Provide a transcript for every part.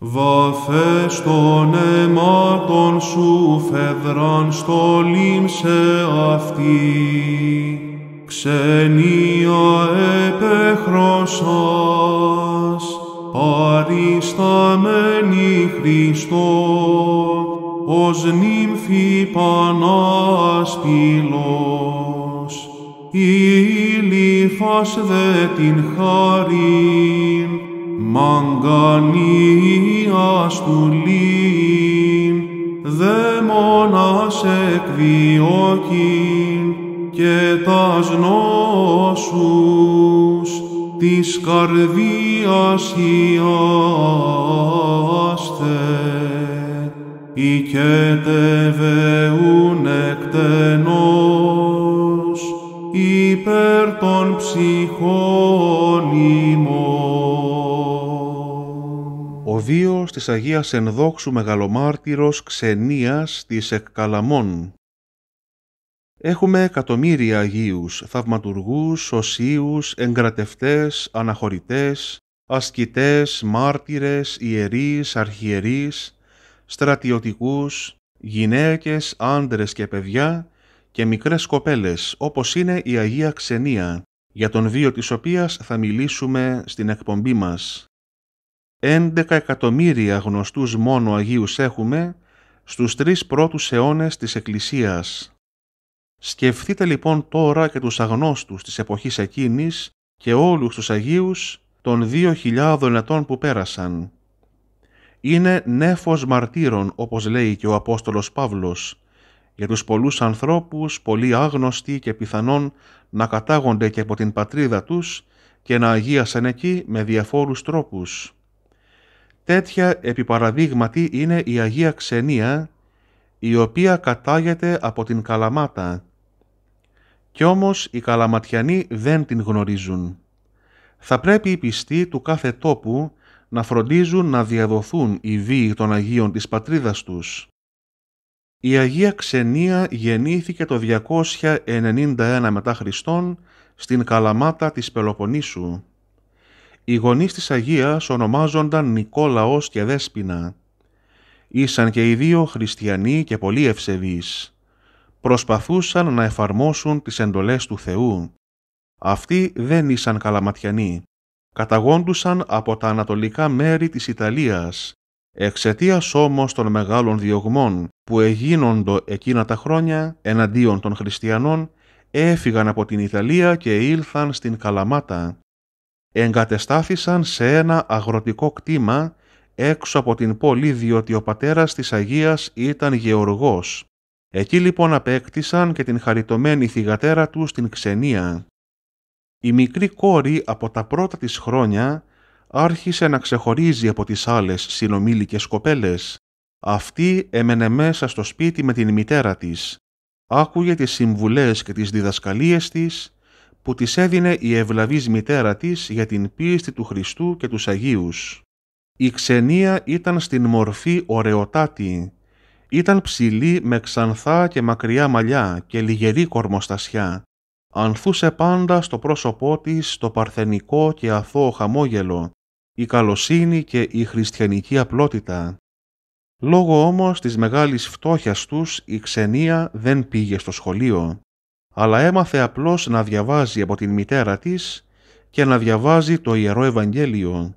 Βαφές των αιμάτων σου φεδραν στο λίμσε αυτή, ξενία επεχρωσάς, παρισταμένη Χριστό, ως νύμφη Πανάστηλος, η δε την χαρή μαγκανίας του λύν, δαίμονας και τας νόσους της καρδίας ιάστε. Οικέτε βεούν εκτενός υπέρ των ψυχών Βίο της Αγίας Ενδόξου Μεγαλομάρτυρος Ξενίας της Εκκαλαμών. Έχουμε εκατομμύρια Αγίους, θαυματουργούς, σωσίους, εγκρατευτές, αναχωρητές, ασκητές, μάρτυρες, ιερείς, αρχιερείς, στρατιωτικούς, γυναίκες, άντρες και παιδιά και μικρές κοπέλες, όπως είναι η Αγία Ξενία, για τον βίο της οποίας θα μιλήσουμε στην εκπομπή μας. 11 εκατομμύρια γνωστούς μόνο Αγίους έχουμε στους τρεις πρώτους αιώνες της Εκκλησίας. Σκεφτείτε λοιπόν τώρα και τους αγνώστους της εποχής εκείνης και όλους τους Αγίους των δύο χιλιάδων ετών που πέρασαν. Είναι νέφος μαρτύρων, όπως λέει και ο Απόστολος Παύλος, για τους πολλούς ανθρώπους, πολύ άγνωστοι και πιθανόν να κατάγονται και από την πατρίδα τους και να αγίασαν εκεί με διαφόρους τρόπους. Τέτοια επιπαραδείγματι είναι η Αγία Ξενία, η οποία κατάγεται από την Καλαμάτα. Κι όμως οι Καλαματιανοί δεν την γνωρίζουν. Θα πρέπει οι πιστοί του κάθε τόπου να φροντίζουν να διαδοθούν οι βίοι των Αγίων της πατρίδας τους. Η Αγία Ξενία γεννήθηκε το 291 μετά Χριστόν στην Καλαμάτα της Πελοποννήσου. Οι γονείς της Αγίας ονομάζονταν Νικόλαος και Δέσποινα. Ήσαν και οι δύο χριστιανοί και πολύ ευσεβείς. Προσπαθούσαν να εφαρμόσουν τις εντολές του Θεού. Αυτοί δεν ήσαν καλαματιανοί. Καταγόντουσαν από τα ανατολικά μέρη της Ιταλίας, εξαιτίας όμως των μεγάλων διωγμών που εγίνοντο εκείνα τα χρόνια εναντίον των χριστιανών, έφυγαν από την Ιταλία και ήλθαν στην Καλαμάτα εγκατεστάθησαν σε ένα αγροτικό κτήμα έξω από την πόλη διότι ο πατέρας της Αγίας ήταν γεωργός. Εκεί λοιπόν απέκτησαν και την χαριτωμένη θυγατέρα τους στην ξενία. Η μικρή κόρη από τα πρώτα της χρόνια άρχισε να ξεχωρίζει από τις άλλες συνομήλικες κοπέλες. Αυτή έμενε μέσα στο σπίτι με την μητέρα της. Άκουγε τις συμβουλές και τις διδασκαλίες της που της έδινε η ευλαβής μητέρα της για την πίστη του Χριστού και τους Αγίους. Η ξενία ήταν στην μορφή ωραιοτάτη. Ήταν ψηλή με ξανθά και μακριά μαλλιά και λιγερή κορμοστασιά. Ανθούσε πάντα στο πρόσωπό της το παρθενικό και αθώο χαμόγελο, η καλοσύνη και η χριστιανική απλότητα. Λόγω όμως της μεγάλης φτώχειας τους η ξενία δεν πήγε στο σχολείο αλλά έμαθε απλώς να διαβάζει από την μητέρα της και να διαβάζει το Ιερό Ευαγγέλιο.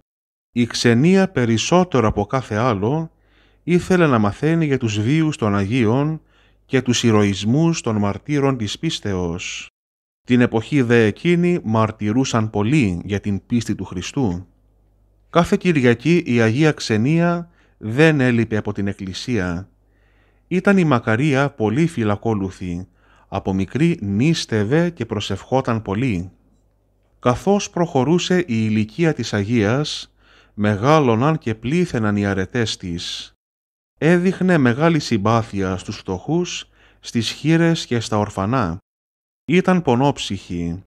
Η ξενία περισσότερο από κάθε άλλο ήθελε να μαθαίνει για τους βίους των Αγίων και τους ηρωισμούς των μαρτύρων της πίστεως. Την εποχή δε εκείνη μαρτυρούσαν πολλοί για την πίστη του Χριστού. Κάθε Κυριακή η Αγία Ξενία δεν έλειπε από την Εκκλησία. Ήταν η Μακαρία πολύ φυλακόλουθη, από μικρή νίστευε και προσευχόταν πολύ. Καθώς προχωρούσε η ηλικία της Αγίας, μεγάλωναν και πλήθαιναν οι αρετές της. Έδειχνε μεγάλη συμπάθεια στους φτωχούς, στις χείρες και στα ορφανά. Ήταν πονόψυχη.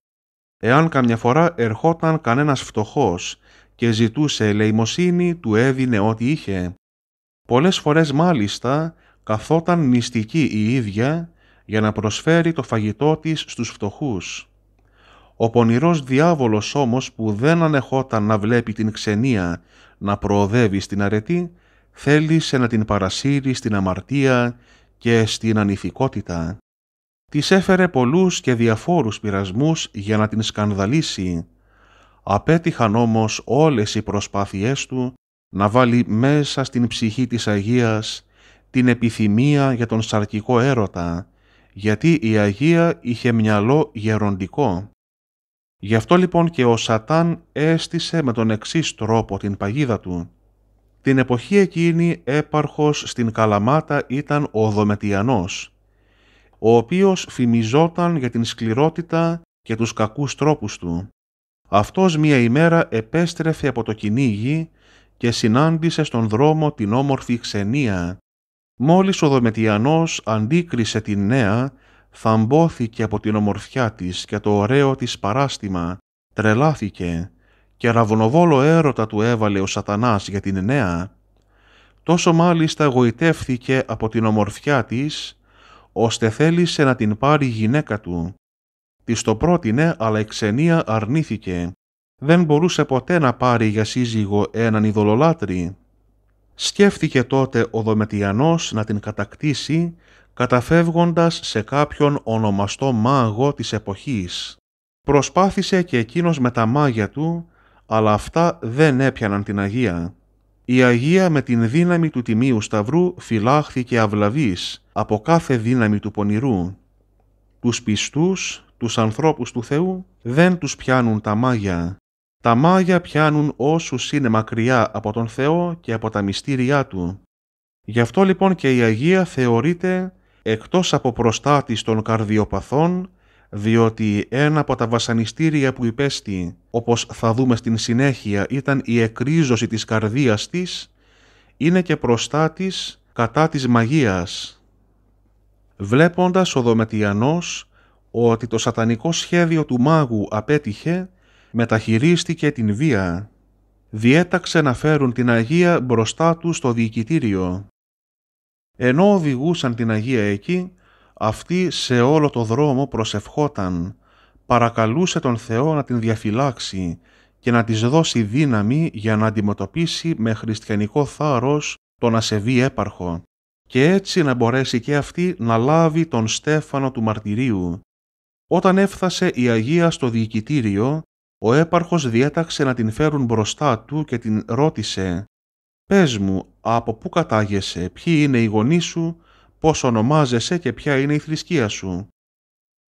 Εάν καμιά φορά ερχόταν κανένας φτωχός και ζητούσε ελεημοσύνη, του έδινε ό,τι είχε. Πολλές φορές μάλιστα καθόταν μυστική η ίδια για να προσφέρει το φαγητό της στους φτωχούς. Ο πονηρός διάβολος όμως που δεν ανεχόταν να βλέπει την ξενία να προοδεύει στην αρετή, θέλησε να την παρασύρει στην αμαρτία και στην ανηθικότητα. Της έφερε πολλούς και διαφόρους πειρασμούς για να την σκανδαλίσει. Απέτυχαν όμως όλες οι προσπάθειές του να βάλει μέσα στην ψυχή της Αγίας την επιθυμία για τον σαρκικό έρωτα, γιατί η Αγία είχε μυαλό γεροντικό. Γι' αυτό λοιπόν και ο Σατάν έστησε με τον εξής τρόπο την παγίδα του. Την εποχή εκείνη έπαρχος στην Καλαμάτα ήταν ο Δομετιανός, ο οποίος φημιζόταν για την σκληρότητα και τους κακούς τρόπους του. Αυτός μία ημέρα επέστρεφε από το κυνήγι και συνάντησε στον δρόμο την όμορφη ξενία, Μόλις ο Δομετιανός αντίκρισε την νέα, θαμπόθηκε από την ομορφιά της και το ωραίο της παράστημα, τρελάθηκε και ραβνοβόλο έρωτα του έβαλε ο σατανάς για την νέα, τόσο μάλιστα εγωιτεύθηκε από την ομορφιά της, ώστε θέλησε να την πάρει γυναίκα του. Της το πρότεινε, αλλά η ξενία αρνήθηκε. Δεν μπορούσε ποτέ να πάρει για σύζυγο έναν ειδωλολάτρη. Σκέφτηκε τότε ο Δομετιανός να την κατακτήσει καταφεύγοντας σε κάποιον ονομαστό μάγο της εποχής. Προσπάθησε και εκείνος με τα μάγια του, αλλά αυτά δεν έπιαναν την Αγία. Η Αγία με την δύναμη του Τιμίου Σταυρού φυλάχθηκε αυλαβής από κάθε δύναμη του πονηρού. Τους πιστούς, τους ανθρώπους του Θεού, δεν τους πιάνουν τα μάγια. Τα μάγια πιάνουν όσους είναι μακριά από τον Θεό και από τα μυστήριά Του. Γι' αυτό λοιπόν και η Αγία θεωρείται εκτός από προστάτης των καρδιοπαθών, διότι ένα από τα βασανιστήρια που υπέστη, όπως θα δούμε στην συνέχεια, ήταν η εκρίζωση της καρδίας της, είναι και προστάτης κατά της μαγείας. Βλέποντας ο Δομετιανός ότι το σατανικό σχέδιο του μάγου απέτυχε, μεταχειρίστηκε την βία. Διέταξε να φέρουν την Αγία μπροστά τους στο διοικητήριο. Ενώ οδηγούσαν την Αγία εκεί, αυτή σε όλο το δρόμο προσευχόταν, παρακαλούσε τον Θεό να την διαφυλάξει και να της δώσει δύναμη για να αντιμετωπίσει με χριστιανικό θάρρος τον ασεβή έπαρχο και έτσι να μπορέσει και αυτή να λάβει τον στέφανο του μαρτυρίου. Όταν έφτασε η Αγία στο διοικητήριο, ο έπαρχος διέταξε να την φέρουν μπροστά του και την ρώτησε «Πες μου, από πού κατάγεσαι, ποιοι είναι οι γονείς σου, πώς ονομάζεσαι και ποια είναι η θρησκεία σου».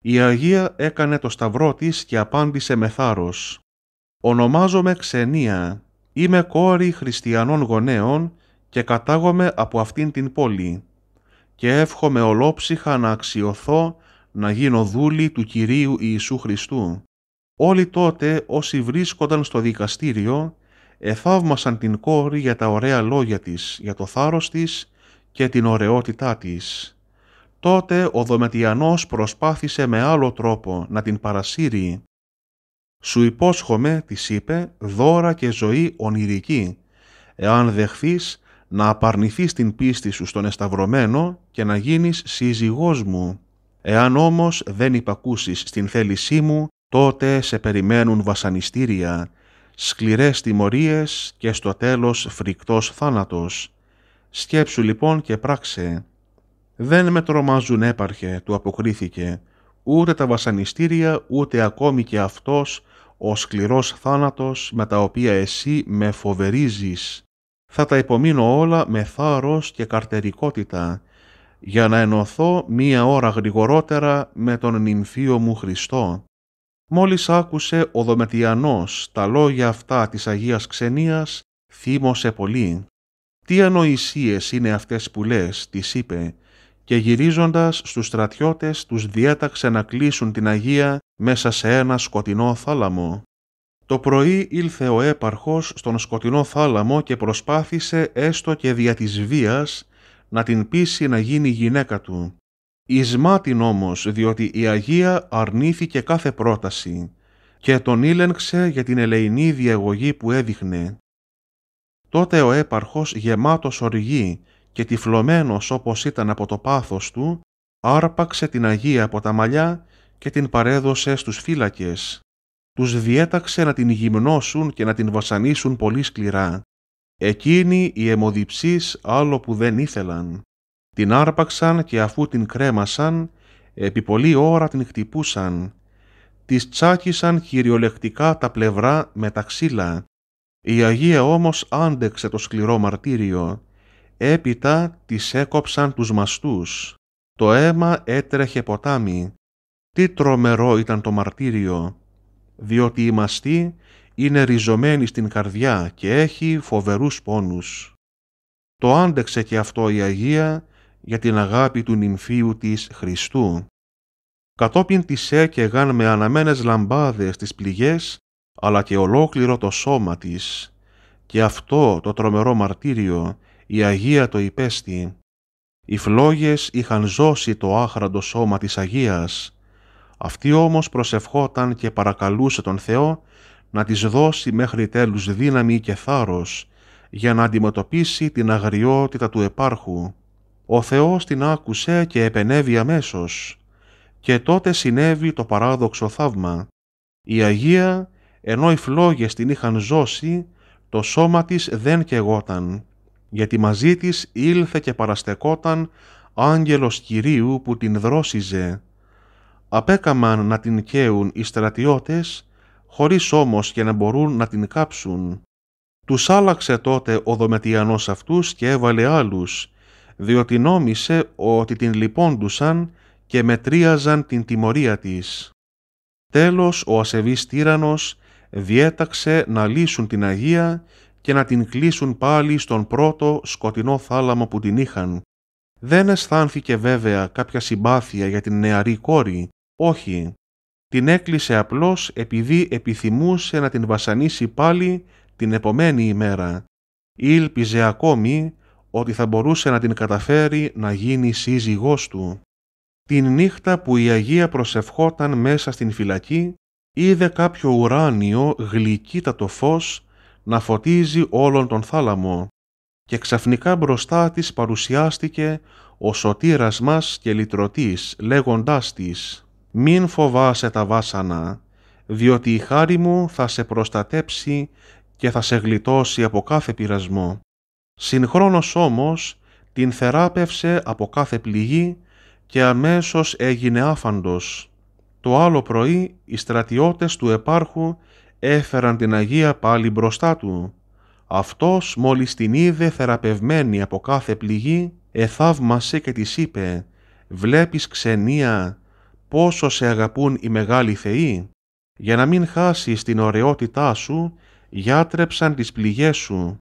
Η Αγία έκανε το σταυρό της και απάντησε με θάρρος «Ονομάζομαι Ξενία, είμαι κόρη χριστιανών γονέων και κατάγομαι από αυτήν την πόλη και εύχομαι ολόψυχα να αξιωθώ να γίνω δούλη του Κυρίου Ιησού Χριστού Όλοι τότε όσοι βρίσκονταν στο δικαστήριο εθαύμασαν την κόρη για τα ωραία λόγια της, για το θάρρος της και την ωραιότητά της. Τότε ο Δομετιανός προσπάθησε με άλλο τρόπο να την παρασύρει. «Σου υπόσχομαι», της είπε, «δώρα και ζωή ονειρική, εάν δεχθείς να απαρνηθείς την πίστη σου στον εσταυρωμένο και να γίνεις σύζυγός μου. Εάν όμως δεν υπακούσεις στην θέλησή μου τότε σε περιμένουν βασανιστήρια, σκληρές τιμωρίες και στο τέλος φρικτός θάνατος. Σκέψου λοιπόν και πράξε. Δεν με τρομάζουν έπαρχε, του αποκρίθηκε, ούτε τα βασανιστήρια, ούτε ακόμη και αυτός ο σκληρός θάνατος με τα οποία εσύ με φοβερίζεις. Θα τα υπομείνω όλα με θάρρος και καρτερικότητα, για να ενωθώ μία ώρα γρηγορότερα με τον νυμφίο μου Χριστό. Μόλις άκουσε ο Δομετιανός τα λόγια αυτά της Αγίας Ξενίας, θύμωσε πολύ. «Τι ανοησίες είναι αυτές που λες», της είπε, και γυρίζοντας στους στρατιώτες τους διέταξε να κλείσουν την Αγία μέσα σε ένα σκοτεινό θάλαμο. Το πρωί ήλθε ο έπαρχος στον σκοτεινό θάλαμο και προσπάθησε έστω και δια της βίας να την πείσει να γίνει γυναίκα του ισμάτιν όμως, διότι η Αγία αρνήθηκε κάθε πρόταση και τον ήλεγξε για την ελεηνή διαγωγή που έδειχνε. Τότε ο έπαρχος γεμάτος οργή και τυφλωμένος όπως ήταν από το πάθος του, άρπαξε την Αγία από τα μαλλιά και την παρέδωσε στους φύλακες. Τους διέταξε να την γυμνώσουν και να την βασανίσουν πολύ σκληρά. Εκείνοι οι αιμοδιψείς άλλο που δεν ήθελαν. Την άρπαξαν και αφού την κρέμασαν, επί πολλή ώρα την χτυπούσαν. Της τσάκισαν χειριολεκτικά τα πλευρά με τα ξύλα. Η Αγία όμως άντεξε το σκληρό μαρτύριο. Έπειτα της έκοψαν τους μαστούς. Το αίμα έτρεχε ποτάμι. Τι τρομερό ήταν το μαρτύριο, διότι η μαστή είναι ριζωμένη στην καρδιά και έχει φοβερούς πόνους. Το άντεξε και αυτό η Αγία για την αγάπη του νυμφίου της Χριστού. Κατόπιν της έκαιγαν με αναμένες λαμπάδες τις πληγές, αλλά και ολόκληρο το σώμα της. Και αυτό το τρομερό μαρτύριο η Αγία το υπέστη. Οι φλόγες είχαν ζώσει το άχραντο σώμα της Αγίας. Αυτή όμως προσευχόταν και παρακαλούσε τον Θεό να της δώσει μέχρι τέλους δύναμη και θάρρος για να αντιμετωπίσει την αγριότητα του επάρχου. Ο Θεός την άκουσε και επενέβη αμέσως και τότε συνέβη το παράδοξο θαύμα. Η Αγία, ενώ οι φλόγες την είχαν ζώσει, το σώμα της δεν κεγόταν, γιατί μαζί της ήλθε και παραστεκόταν άγγελος Κυρίου που την δρόσιζε. Απέκαμαν να την καίουν οι στρατιώτες, χωρίς όμως και να μπορούν να την κάψουν. Τους άλλαξε τότε ο Δομετιανός αυτούς και έβαλε άλλους, διότι νόμισε ότι την λυπόντουσαν και μετρίαζαν την τιμωρία της. Τέλος, ο ασεβής τύρανος διέταξε να λύσουν την Αγία και να την κλείσουν πάλι στον πρώτο σκοτεινό θάλαμο που την είχαν. Δεν αισθάνθηκε βέβαια κάποια συμπάθεια για την νεαρή κόρη, όχι. Την έκλεισε απλώς επειδή επιθυμούσε να την βασανίσει πάλι την επομένη ημέρα. Ήλπιζε ακόμη ότι θα μπορούσε να την καταφέρει να γίνει σύζυγός του. Την νύχτα που η Αγία προσευχόταν μέσα στην φυλακή, είδε κάποιο ουράνιο γλυκύτατο φως να φωτίζει όλον τον θάλαμο και ξαφνικά μπροστά της παρουσιάστηκε ο σωτήρας μας και λυτρωτής, λέγοντάς της «Μην φοβάσαι τα βάσανα, διότι η χάρη μου θα σε προστατέψει και θα σε γλιτώσει από κάθε πειρασμό. Συγχρόνως όμως την θεράπευσε από κάθε πληγή και αμέσως έγινε άφαντος. Το άλλο πρωί οι στρατιώτες του επάρχου έφεραν την Αγία πάλι μπροστά του. Αυτός μόλις την είδε θεραπευμένη από κάθε πληγή, εθαύμασε και της είπε «Βλέπεις ξενία πόσο σε αγαπούν οι μεγάλοι θεοί, για να μην χάσεις την ωραιότητά σου, γιάτρεψαν τις πληγές σου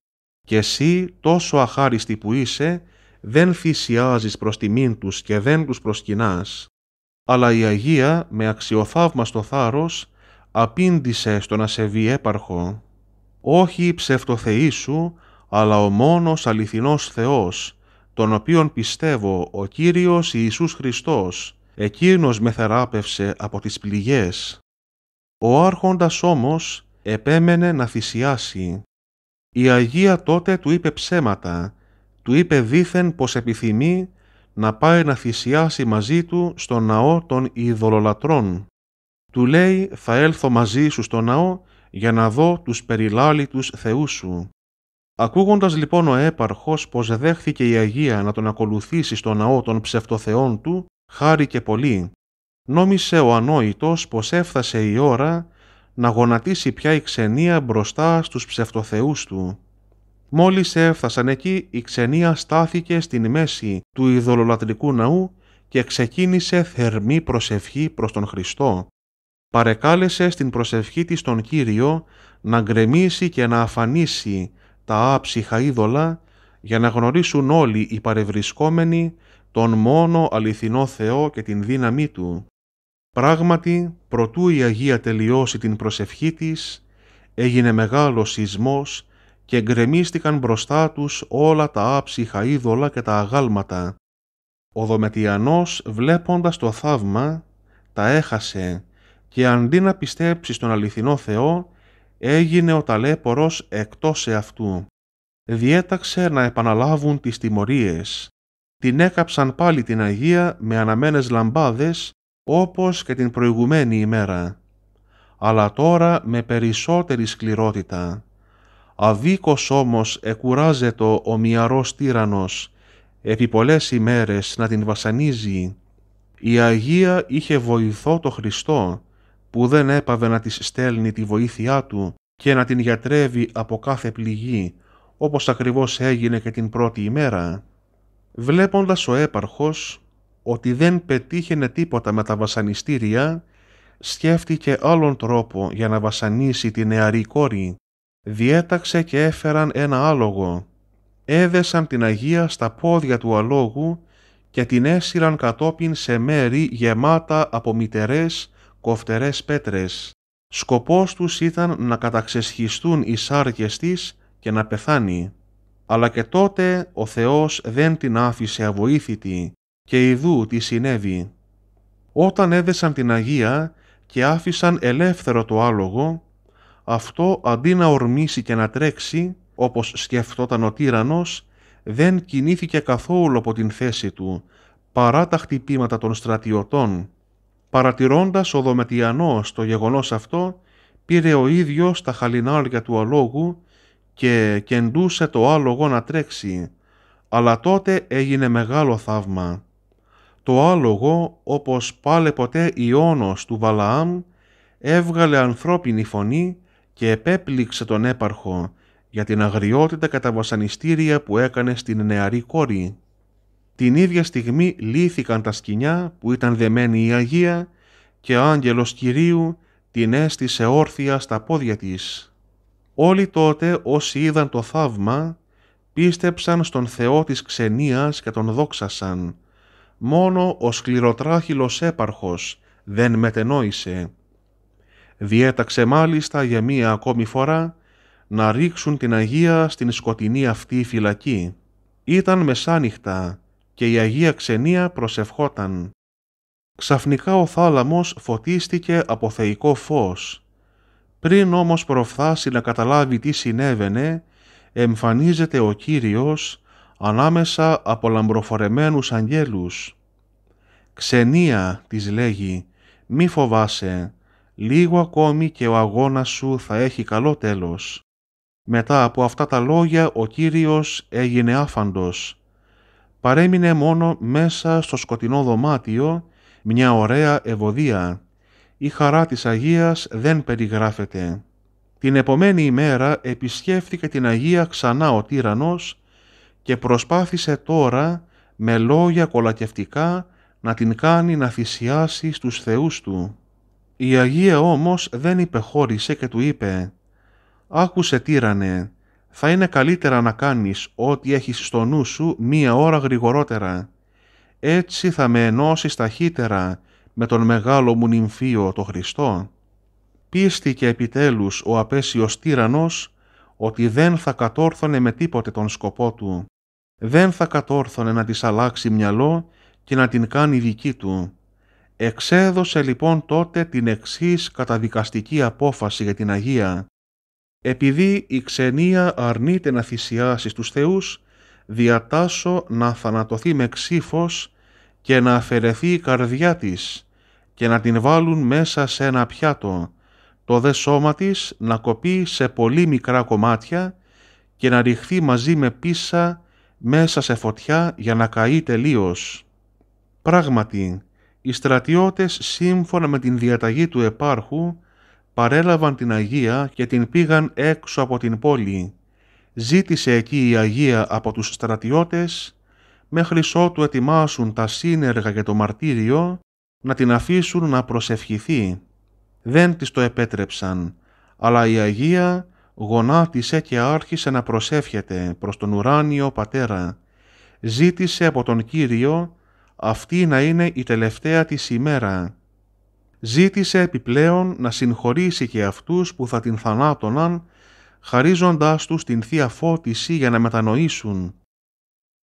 και εσύ τόσο αχάριστη που είσαι, δεν θυσιάζεις προς τιμήν τους και δεν τους προσκυνάς. Αλλά η Αγία με αξιοθαύμαστο θάρρος απήντησε στον να έπαρχο. Όχι η ψευτοθεή σου, αλλά ο μόνος αληθινός Θεός, τον οποίον πιστεύω ο Κύριος Ιησούς Χριστός, εκείνος με θεράπευσε από τις πληγές. Ο άρχοντας όμως επέμενε να θυσιάσει η Αγία τότε του είπε ψέματα, του είπε δήθεν πως επιθυμεί να πάει να θυσιάσει μαζί του στο ναό των ειδωλολατρών. Του λέει θα έλθω μαζί σου στο ναό για να δω τους περιλάλητους θεούς σου. Ακούγοντας λοιπόν ο έπαρχος πως δέχθηκε η Αγία να τον ακολουθήσει στο ναό των ψευτοθεών του, χάρηκε πολύ. Νόμισε ο ανόητος πως έφτασε η ώρα να γονατίσει πια η ξενία μπροστά στους ψευτοθεούς του. Μόλις έφτασαν εκεί, η ξενία στάθηκε στην μέση του ειδωλολατρικού ναού και ξεκίνησε θερμή προσευχή προς τον Χριστό. Παρεκάλεσε στην προσευχή της τον Κύριο να γκρεμίσει και να αφανίσει τα άψυχα είδωλα για να γνωρίσουν όλοι οι παρευρισκόμενοι τον μόνο αληθινό Θεό και την δύναμή Του. Πράγματι, προτού η Αγία τελειώσει την προσευχή της, έγινε μεγάλος σεισμός και γκρεμίστηκαν μπροστά τους όλα τα άψυχα είδωλα και τα αγάλματα. Ο Δομετιανός, βλέποντας το θαύμα, τα έχασε και αντί να πιστέψει στον αληθινό Θεό, έγινε ο ταλέπορος εκτός εαυτού. Διέταξε να επαναλάβουν τις τιμωρίες. Την έκαψαν πάλι την Αγία με αναμένες λαμπάδες όπως και την προηγουμένη ημέρα, αλλά τώρα με περισσότερη σκληρότητα. Αβίκος όμως εκουράζεται ο μυαρός τύρανος, επί πολλές ημέρες να την βασανίζει. Η Αγία είχε βοηθό το Χριστό, που δεν έπαβε να της στέλνει τη βοήθειά του και να την γιατρεύει από κάθε πληγή, όπως ακριβώς έγινε και την πρώτη ημέρα. Βλέποντας ο έπαρχος ότι δεν πετύχαινε τίποτα με τα βασανιστήρια, σκέφτηκε άλλον τρόπο για να βασανίσει τη νεαρή κόρη. Διέταξε και έφεραν ένα άλογο. Έδεσαν την Αγία στα πόδια του αλόγου και την έσυραν κατόπιν σε μέρη γεμάτα από μητερές, κοφτερές πέτρες. Σκοπός τους ήταν να καταξεσχιστούν οι σάρκες της και να πεθάνει. Αλλά και τότε ο Θεός δεν την άφησε αβοήθητη και ειδού τι συνέβη. Όταν έδεσαν την Αγία και άφησαν ελεύθερο το άλογο, αυτό αντί να ορμήσει και να τρέξει, όπως σκεφτόταν ο τύρανος, δεν κινήθηκε καθόλου από την θέση του, παρά τα χτυπήματα των στρατιωτών. Παρατηρώντας ο Δομετιανός το γεγονός αυτό, πήρε ο ίδιος τα χαλινάρια του αλόγου και κεντούσε το άλογο να τρέξει, αλλά τότε έγινε μεγάλο θαύμα. Το άλογο, όπως πάλε ποτέ Ιώνος του Βαλαάμ, έβγαλε ανθρώπινη φωνή και επέπληξε τον έπαρχο για την αγριότητα κατά βασανιστήρια που έκανε στην νεαρή κόρη. Την ίδια στιγμή λύθηκαν τα σκηνιά που ήταν δεμένη η Αγία και ο άγγελος Κυρίου την έστησε όρθια στα πόδια της. Όλοι τότε όσοι είδαν το θαύμα πίστεψαν στον Θεό της ξενίας και τον δόξασαν μόνο ο σκληροτράχυλος έπαρχος δεν μετενόησε. Διέταξε μάλιστα για μία ακόμη φορά να ρίξουν την Αγία στην σκοτεινή αυτή φυλακή. Ήταν μεσάνυχτα και η Αγία Ξενία προσευχόταν. Ξαφνικά ο θάλαμος φωτίστηκε από θεϊκό φως. Πριν όμως προφθάσει να καταλάβει τι συνέβαινε, εμφανίζεται ο Κύριος ανάμεσα από λαμπροφορεμένους αγγέλους. «Ξενία» της λέγει «Μη φοβάσαι, λίγο ακόμη και ο αγώνας σου θα έχει καλό τέλος». Μετά από αυτά τα λόγια ο Κύριος έγινε άφαντος. Παρέμεινε μόνο μέσα στο σκοτεινό δωμάτιο μια ωραία ευωδία. Η χαρά της Αγίας δεν περιγράφεται. Την επομένη ημέρα επισκέφθηκε την Αγία ξανά ο τύραννος και προσπάθησε τώρα με λόγια κολακευτικά να την κάνει να θυσιάσει στους θεούς του. Η Αγία όμως δεν υπεχώρησε και του είπε «Άκουσε τύρανε, θα είναι καλύτερα να κάνεις ό,τι έχεις στο νου σου μία ώρα γρηγορότερα. Έτσι θα με ενώσεις ταχύτερα με τον μεγάλο μου νυμφίο το Χριστό». Πίστηκε επιτέλους ο απέσιος τύρανος ότι δεν θα κατόρθωνε με τίποτε τον σκοπό του δεν θα κατόρθωνε να της αλλάξει μυαλό και να την κάνει δική του. Εξέδωσε λοιπόν τότε την εξής καταδικαστική απόφαση για την Αγία. Επειδή η ξενία αρνείται να θυσιάσει τους θεούς, διατάσω να θανατωθεί με ξύφος και να αφαιρεθεί η καρδιά της και να την βάλουν μέσα σε ένα πιάτο, το δε σώμα να κοπεί σε πολύ μικρά κομμάτια και να ριχθεί μαζί με πίσα μέσα σε φωτιά για να καεί τελείως. Πράγματι, οι στρατιώτες σύμφωνα με την διαταγή του επάρχου παρέλαβαν την Αγία και την πήγαν έξω από την πόλη. Ζήτησε εκεί η Αγία από τους στρατιώτες μέχρι ότου ετοιμάσουν τα σύνεργα για το μαρτύριο να την αφήσουν να προσευχηθεί. Δεν της το επέτρεψαν, αλλά η Αγία γονάτισε και άρχισε να προσεύχεται προς τον ουράνιο πατέρα. Ζήτησε από τον Κύριο αυτή να είναι η τελευταία της ημέρα. Ζήτησε επιπλέον να συγχωρήσει και αυτούς που θα την θανάτωναν, χαρίζοντάς τους την Θεία Φώτιση για να μετανοήσουν.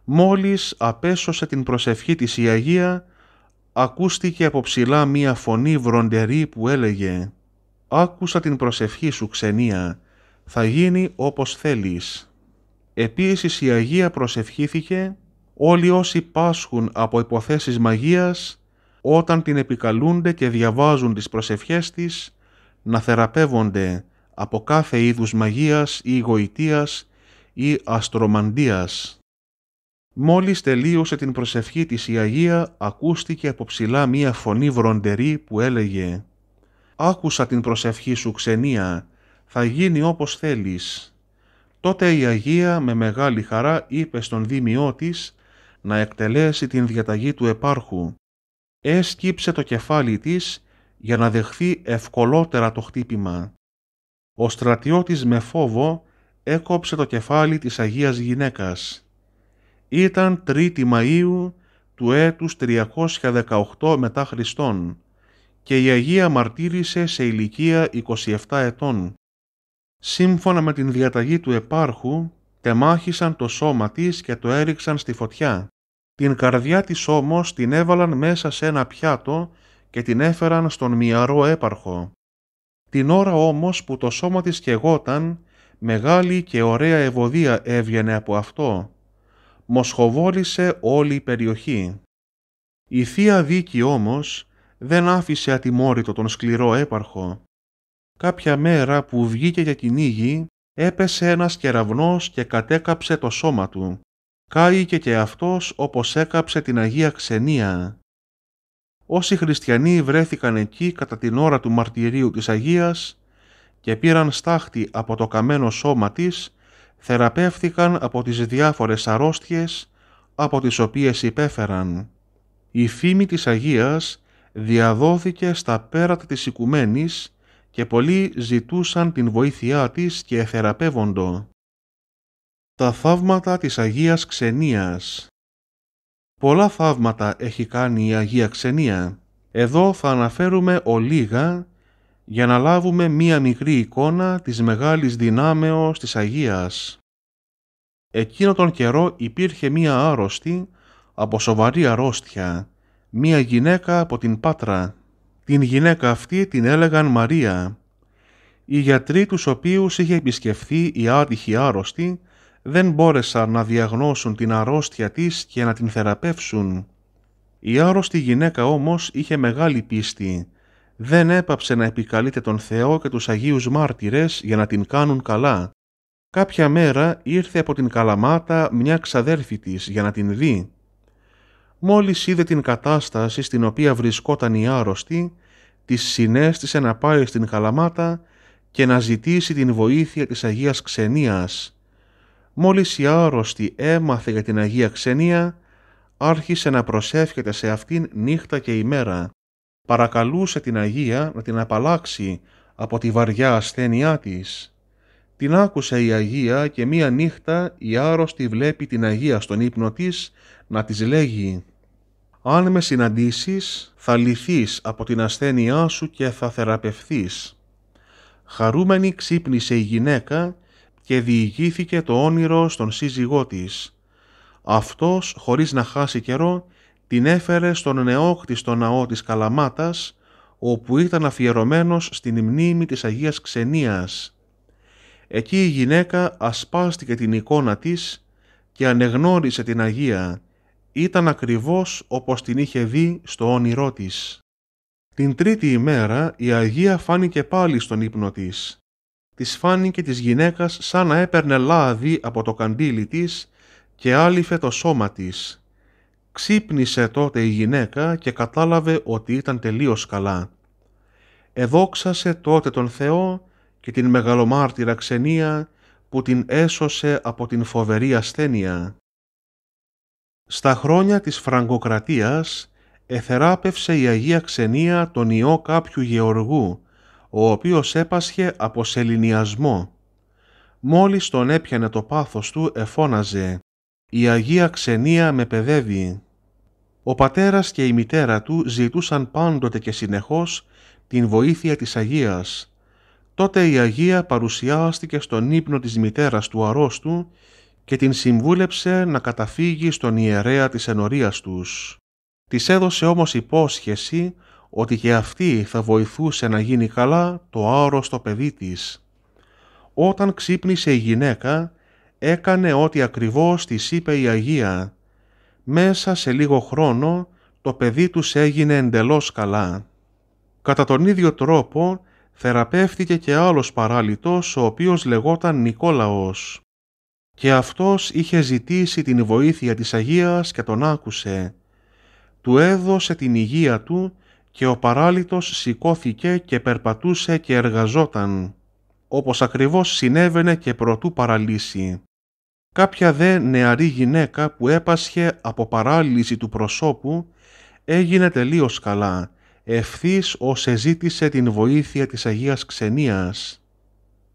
Μόλις απέσωσε την προσευχή της η Αγία, ακούστηκε από ψηλά μία φωνή βροντερή που έλεγε «Άκουσα την προσευχή σου, ξενία, θα γίνει όπως θέλεις. Επίσης η Αγία προσευχήθηκε όλοι όσοι πάσχουν από υποθέσεις μαγείας όταν την επικαλούνται και διαβάζουν τις προσευχές της να θεραπεύονται από κάθε είδους μαγείας ή γοητείας ή αστρομαντίας. Μόλις τελείωσε την προσευχή της η Αγία ακούστηκε από ψηλά μία φωνή βροντερή που έλεγε «Άκουσα την προσευχή σου ξενία θα γίνει όπως θέλεις. Τότε η Αγία με μεγάλη χαρά είπε στον Δήμιό της να εκτελέσει την διαταγή του επάρχου. Έσκυψε το κεφάλι της για να δεχθεί ευκολότερα το χτύπημα. Ο στρατιώτης με φόβο έκοψε το κεφάλι της Αγίας Γυναίκας. Ήταν 3η Μαΐου του έτους 318 μετά Χριστόν και η Αγία μαρτύρησε σε ηλικία 27 ετών σύμφωνα με την διαταγή του επάρχου, τεμάχισαν το σώμα της και το έριξαν στη φωτιά. Την καρδιά της όμως την έβαλαν μέσα σε ένα πιάτο και την έφεραν στον μυαρό έπαρχο. Την ώρα όμως που το σώμα της σκεγόταν, μεγάλη και ωραία ευωδία έβγαινε από αυτό. Μοσχοβόλησε όλη η περιοχή. Η Θεία Δίκη όμως δεν άφησε ατιμόρυτο τον σκληρό έπαρχο κάποια μέρα που βγήκε για κυνήγι, έπεσε ένας κεραυνός και κατέκαψε το σώμα του. Κάηκε και αυτός όπως έκαψε την Αγία Ξενία. Όσοι χριστιανοί βρέθηκαν εκεί κατά την ώρα του μαρτυρίου της Αγίας και πήραν στάχτη από το καμένο σώμα της, θεραπεύθηκαν από τις διάφορες αρρώστιες από τις οποίες υπέφεραν. Η φήμη της Αγίας διαδόθηκε στα πέρατα της οικουμένης και πολλοί ζητούσαν την βοήθειά της και θεραπεύοντο. Τα θαύματα της Αγίας Ξενίας Πολλά θαύματα έχει κάνει η Αγία Ξενία. Εδώ θα αναφέρουμε ολίγα για να λάβουμε μία μικρή εικόνα της μεγάλης δυνάμεως της Αγίας. Εκείνο τον καιρό υπήρχε μία άρρωστη από σοβαρή αρρώστια, μία γυναίκα από την Πάτρα. Την γυναίκα αυτή την έλεγαν Μαρία. Οι γιατροί τους οποίους είχε επισκεφθεί η άτυχη άρρωστη δεν μπόρεσαν να διαγνώσουν την αρρώστια της και να την θεραπεύσουν. Η άρρωστη γυναίκα όμως είχε μεγάλη πίστη. Δεν έπαψε να επικαλείται τον Θεό και τους Αγίους Μάρτυρες για να την κάνουν καλά. Κάποια μέρα ήρθε από την Καλαμάτα μια ξαδέρφη της για να την δει. Μόλις είδε την κατάσταση στην οποία βρισκόταν η άρρωστη, της συνέστησε να πάει στην καλαμάτα και να ζητήσει την βοήθεια της Αγίας Ξενίας. Μόλις η άρρωστη έμαθε για την Αγία Ξενία, άρχισε να προσεύχεται σε αυτήν νύχτα και ημέρα. Παρακαλούσε την Αγία να την απαλλάξει από τη βαριά ασθένειά της. Την άκουσε η Αγία και μία νύχτα η άρρωστη βλέπει την Αγία στον ύπνο της να της λέγει αν με συναντήσεις, θα λυθείς από την ασθένειά σου και θα θεραπευθείς. Χαρούμενη ξύπνησε η γυναίκα και διηγήθηκε το όνειρο στον σύζυγό της. Αυτός, χωρίς να χάσει καιρό, την έφερε στον νεόκτιστο ναό της Καλαμάτας, όπου ήταν αφιερωμένος στην μνήμη της Αγίας Ξενίας. Εκεί η γυναίκα ασπάστηκε την εικόνα της και ανεγνώρισε την Αγία, ήταν ακριβώς όπως την είχε δει στο όνειρό της. Την τρίτη ημέρα η Αγία φάνηκε πάλι στον ύπνο της. Της φάνηκε της γυναίκας σαν να έπαιρνε λάδι από το καντήλι της και άλυφε το σώμα της. Ξύπνησε τότε η γυναίκα και κατάλαβε ότι ήταν τελείως καλά. Εδόξασε τότε τον Θεό και την μεγαλομάρτυρα ξενία που την έσωσε από την φοβερή ασθένεια. Στα χρόνια της Φραγκοκρατίας εθεράπευσε η Αγία Ξενία τον ιό κάποιου γεωργού, ο οποίος έπασχε από σεληνιασμό. Μόλις τον έπιανε το πάθος του εφώναζε «Η Αγία Ξενία με παιδεύει». Ο πατέρας και η μητέρα του ζητούσαν πάντοτε και συνεχώς την βοήθεια της Αγίας. Τότε η Αγία παρουσιάστηκε στον ύπνο της μητέρας του αρρώστου και την συμβούλεψε να καταφύγει στον ιερέα της ενορίας τους. Της έδωσε όμως υπόσχεση ότι και αυτή θα βοηθούσε να γίνει καλά το άρρωστο παιδί της. Όταν ξύπνησε η γυναίκα, έκανε ό,τι ακριβώς της είπε η Αγία. Μέσα σε λίγο χρόνο το παιδί τους έγινε εντελώς καλά. Κατά τον ίδιο τρόπο θεραπεύτηκε και άλλος παράλυτος ο οποίος λεγόταν Νικόλαος και αυτός είχε ζητήσει την βοήθεια της Αγίας και τον άκουσε. Του έδωσε την υγεία του και ο παράλυτος σηκώθηκε και περπατούσε και εργαζόταν, όπως ακριβώς συνέβαινε και προτού παραλύσει. Κάποια δε νεαρή γυναίκα που έπασχε από παράλυση του προσώπου έγινε τελείως καλά, ευθύς ως εζήτησε την βοήθεια της Αγίας Ξενίας.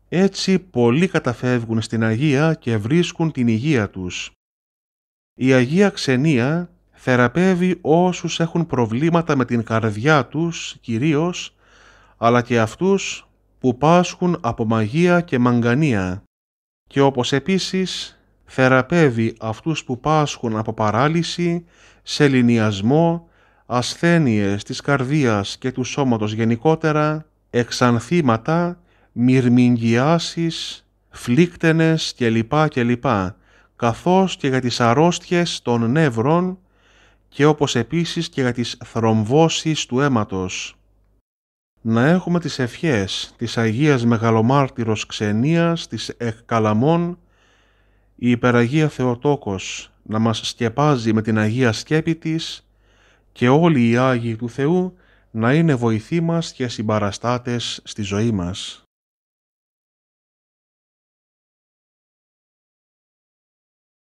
Έτσι πολλοί καταφεύγουν στην Αγία και βρίσκουν την υγεία τους. Η Αγία Ξενία θεραπεύει όσους έχουν προβλήματα με την καρδιά τους κυρίως, αλλά και αυτούς που πάσχουν από μαγεία και μαγκανία και όπως επίσης θεραπεύει αυτούς που πάσχουν από παράλυση, σεληνιασμό, ασθένειες της καρδίας και του σώματος γενικότερα, εξανθήματα μυρμηγκιάσεις, φλίκτενες κλπ. κλπ. καθώς και για τις αρρώστιες των νεύρων και όπως επίσης και για τις θρομβώσεις του αίματος. Να έχουμε τις ευχές της Αγίας Μεγαλομάρτυρος Ξενίας, της Εκκαλαμών, η Υπεραγία Θεοτόκος να μας σκεπάζει με την Αγία Σκέπη της και όλοι οι Άγιοι του Θεού να είναι βοηθοί μας και συμπαραστάτες στη ζωή μας.